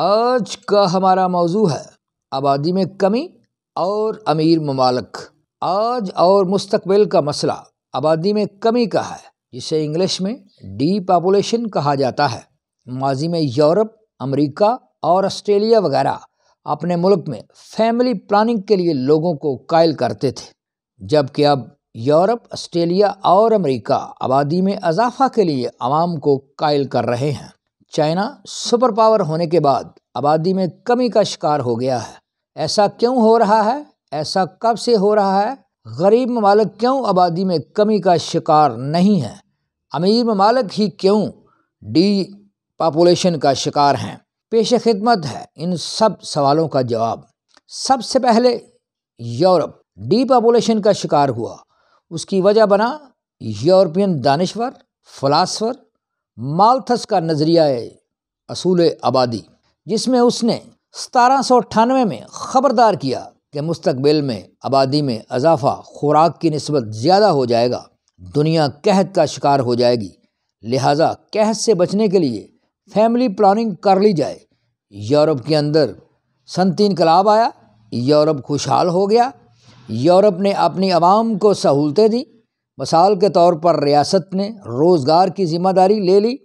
आज का हमारा मौजू है आबादी में कमी और अमीर ममालक आज और मुस्तबिल का मसला आबादी में कमी का है जिसे इंग्लिश में डी पापोलेशन कहा जाता है माजी में यूरोप अमेरिका और ऑस्ट्रेलिया वगैरह अपने मुल्क में फैमिली प्लानिंग के लिए लोगों को कायल करते थे जबकि अब यूरोप ऑस्ट्रेलिया और अमेरिका आबादी में अजाफा के लिए आवाम को कायल कर रहे हैं चाइना सुपर पावर होने के बाद आबादी में कमी का शिकार हो गया है ऐसा क्यों हो रहा है ऐसा कब से हो रहा है गरीब ममालक क्यों आबादी में कमी का शिकार नहीं है अमीर ममालक ही क्यों डी पापुलेशन का शिकार हैं पेश खिदमत है इन सब सवालों का जवाब सबसे पहले यूरोप डी पापुलेशन का शिकार हुआ उसकी वजह बना यूरोपियन दानश्वर फलासफर मालथस का नज़रिया असूल आबादी जिसमें उसने सतारह में ख़बरदार किया कि मुस्तबिल में आबादी में अजाफा खुराक की नस्बत ज़्यादा हो जाएगा दुनिया कहत का शिकार हो जाएगी लिहाजा कहत से बचने के लिए फैमिली प्लानिंग कर ली जाए यूरोप के अंदर सनती इनकलाब आया यूरोप खुशहाल हो गया यूरोप ने अपनी आवाम को सहूलतें दी मिसाल के तौर पर रियासत ने रोज़गार की ज़िम्मेदारी ले ली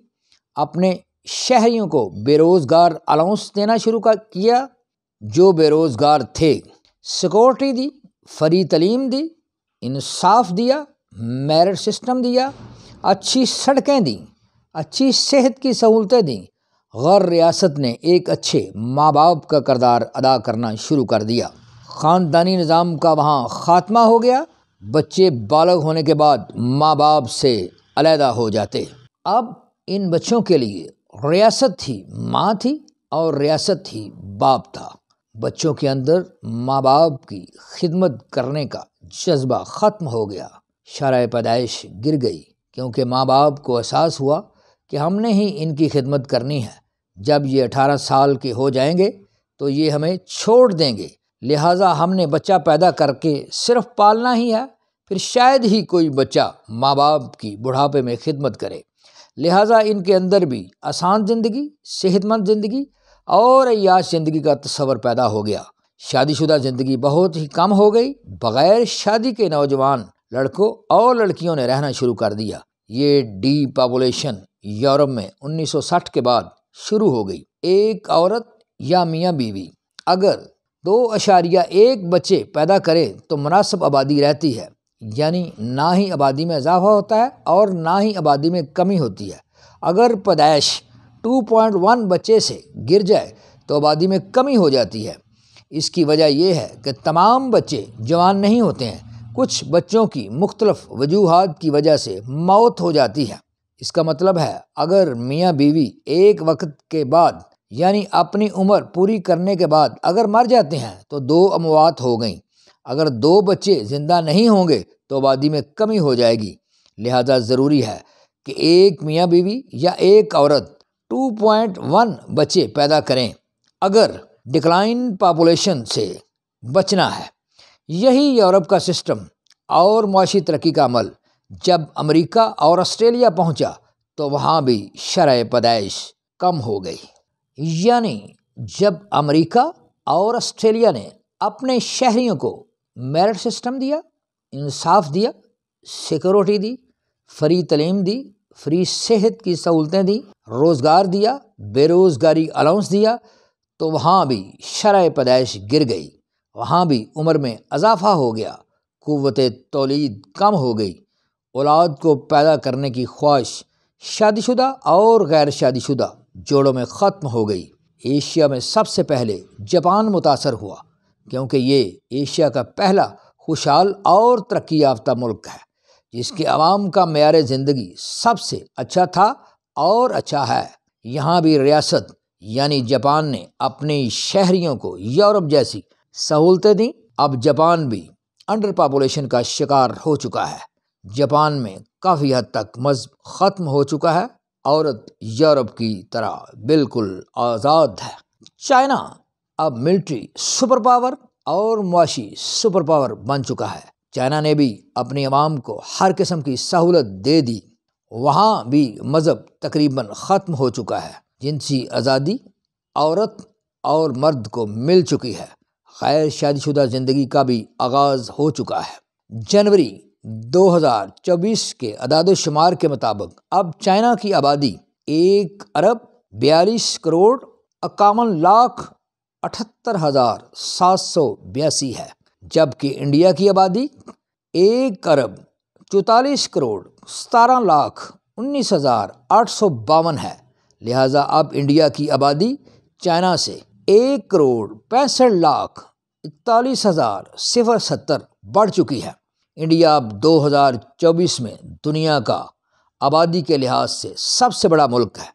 अपने शहरीों को बेरोज़गार अलाउंस देना शुरू कर किया जो बेरोज़गार थे सिक्योरिटी दी फ्री तलीम दी इंसाफ दिया मेरिट सिस्टम दिया अच्छी सड़कें दी अच्छी सेहत की सहूलतें दी गैर रियासत ने एक अच्छे माँ बाप का करदार अदा करना शुरू कर दिया ख़ानदानी निज़ाम का वहाँ ख़ात्मा हो गया बच्चे बालग होने के बाद माँ बाप से अलहदा हो जाते अब इन बच्चों के लिए रियासत थी माँ थी और रियासत थी बाप था बच्चों के अंदर माँ बाप की खिदमत करने का जज्बा ख़त्म हो गया शराय पैदाइश गिर गई क्योंकि माँ बाप को एहसास हुआ कि हमने ही इनकी खिदमत करनी है जब ये अठारह साल के हो जाएंगे तो ये हमें छोड़ देंगे लिहाजा हमने बच्चा पैदा करके सिर्फ पालना ही है फिर शायद ही कोई बच्चा माँ बाप की बुढ़ापे में खिदमत करे लिहाजा इनके अंदर भी आसान ज़िंदगी सेहतमंद ज़िंदगी और याश ज़िंदगी का तस्वर पैदा हो गया शादीशुदा ज़िंदगी बहुत ही कम हो गई बग़ैर शादी के नौजवान लड़कों और लड़कियों ने रहना शुरू कर दिया ये डी पॉपुलेशन यूरोप में 1960 के बाद शुरू हो गई एक औरत या मियाँ बीवी अगर दो अशारिया एक बच्चे पैदा करें तो मुनासब आबादी रहती है यानी ना ही आबादी में इजाफा होता है और ना ही आबादी में कमी होती है अगर पैदाइश 2.1 बच्चे से गिर जाए तो आबादी में कमी हो जाती है इसकी वजह यह है कि तमाम बच्चे जवान नहीं होते हैं कुछ बच्चों की मुख्तलफ़ वजूहत की वजह से मौत हो जाती है इसका मतलब है अगर मियाँ बीवी एक वक्त के बाद यानी अपनी उम्र पूरी करने के बाद अगर मर जाते हैं तो दो अमवात हो गई अगर दो बच्चे ज़िंदा नहीं होंगे तो आबादी में कमी हो जाएगी लिहाजा ज़रूरी है कि एक मियाँ बीवी या एक औरत 2.1 बच्चे पैदा करें अगर डिक्लाइन पापुलेशन से बचना है यही यूरोप का सिस्टम और मुशी तरक्की का अमल जब अमेरिका और ऑस्ट्रेलिया पहुंचा तो वहाँ भी शरा पैदाइश कम हो गई यानी जब अमेरिका और ऑस्ट्रेलिया ने अपने शहरियों को मेरिट सिस्टम दिया इंसाफ दिया सिक्योरिटी दी फ्री तलीम दी फ्री सेहत की सहूलतें दी रोज़गार दिया बेरोज़गारी अलाउंस दिया तो वहाँ भी शरा पैदाइश गिर गई वहाँ भी उम्र में अजाफा हो गया क़वत तोलीद कम हो गई औलाद को पैदा करने की ख्वाहिश शादीशुदा और गैर शादीशुदा जोड़ों में ख़त्म हो गई एशिया में सबसे पहले जापान मुतासर हुआ क्योंकि ये एशिया का पहला खुशहाल और तरक्की याफ्ता मुल्क है जिसके आवाम का मैार ज़िंदगी सबसे अच्छा था और अच्छा है यहाँ भी रियासत यानी जापान ने अपने शहरीों को यूरोप जैसी सहूलतें दी अब जापान भी अंडर पापोलेशन का शिकार हो चुका है जापान में काफ़ी हद तक मजहब ख़त्म हो चुका है औरत यूरोप की तरह बिल्कुल आज़ाद है चाइना अब मिलिट्री सुपर पावर और मुआशी सुपर पावर बन चुका है चाइना ने भी अपने अवाम को हर किस्म की सहूलत दे दी वहाँ भी मज़हब तकरीबन ख़त्म हो चुका है जिनसी आज़ादी औरत और मर्द को मिल चुकी है गैर शादीशुदा ज़िंदगी का भी आगाज़ हो चुका है जनवरी 2024 के अदाद शुमार के मुताबिक अब चाइना की आबादी एक अरब बयालीस करोड़ इक्यावन लाख अठहत्तर हज़ार सात सौ बयासी है जबकि इंडिया की आबादी एक अरब चौतालीस करोड़ सतारह लाख उन्नीस हज़ार आठ सौ बावन है लिहाजा अब इंडिया की आबादी चाइना से एक करोड़ पैंसठ लाख इकतालीस हज़ार सिफर सत्तर बढ़ चुकी है इंडिया अब 2024 में दुनिया का आबादी के लिहाज से सबसे बड़ा मुल्क है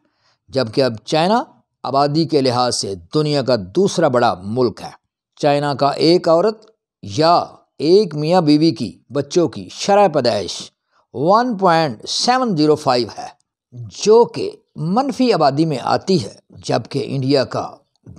जबकि अब चाइना आबादी के लिहाज से दुनिया का दूसरा बड़ा मुल्क है चाइना का एक औरत या एक मियाँ बीवी की बच्चों की शरह पैदाइश 1.705 है जो कि मनफी आबादी में आती है जबकि इंडिया का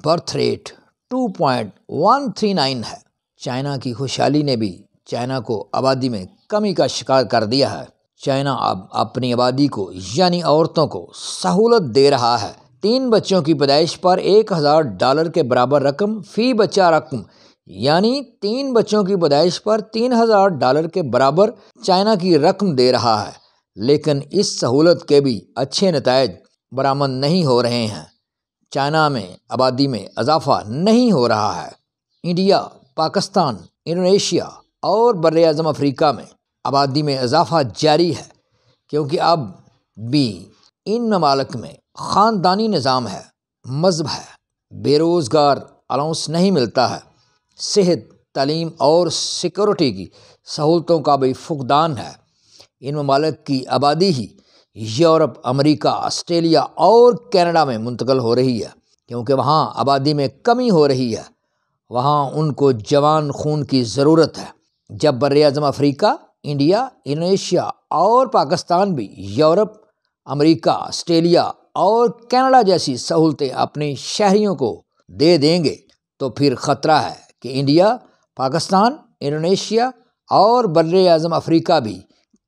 बर्थ रेट 2.139 है चाइना की खुशहाली ने भी चाइना को आबादी में कमी का शिकार कर दिया है चाइना अब अपनी आबादी को यानी औरतों को सहूलत दे रहा है तीन बच्चों की पैदाइश पर एक हज़ार डॉलर के बराबर रकम फ़ी बच्चा रकम यानी तीन बच्चों की पैदाइश पर तीन हज़ार डॉलर के बराबर चाइना की रकम दे रहा है लेकिन इस सहूलत के भी अच्छे नतज बरामद नहीं हो रहे हैं चाइना में आबादी में इजाफा नहीं हो रहा है इंडिया पाकिस्तान इंडोनेशिया और बर अज़म अफ्रीका में आबादी में इजाफा जारी है क्योंकि अब भी इन ममालक में ख़ानदानी निज़ाम है मज़हब है बेरोज़गार अलाउंस नहीं मिलता है सेहत तलीम और सिक्योरिटी की सहूलतों का भी फुकदान है इन ममालक की आबादी ही यूरोप अमेरिका आस्ट्रेलिया और कनाडा में मुंतकल हो रही है क्योंकि वहाँ आबादी में कमी हो रही है वहाँ उनको जवान खून की ज़रूरत है जब बर अजम अफ्रीका इंडिया इंडोनेशिया और पाकिस्तान भी यूरोप अमेरिका ऑस्ट्रेलिया और कनाडा जैसी सहूलतें अपने शहरियों को दे देंगे तो फिर ख़तरा है कि इंडिया पाकिस्तान इंडोनेशिया और बर अज़म अफ्रीका भी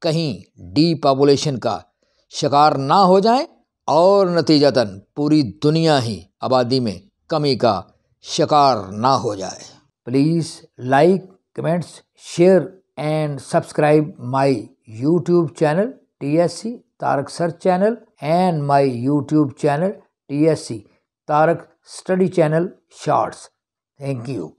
कहीं डी पापोलेशन का शिकार ना हो जाएं और नतीजतन पूरी दुनिया ही आबादी में कमी का शिकार ना हो जाए please like comments share and subscribe my YouTube channel TSC Tarak Sir channel and my YouTube channel TSC Tarak Study Channel Shorts. Thank you.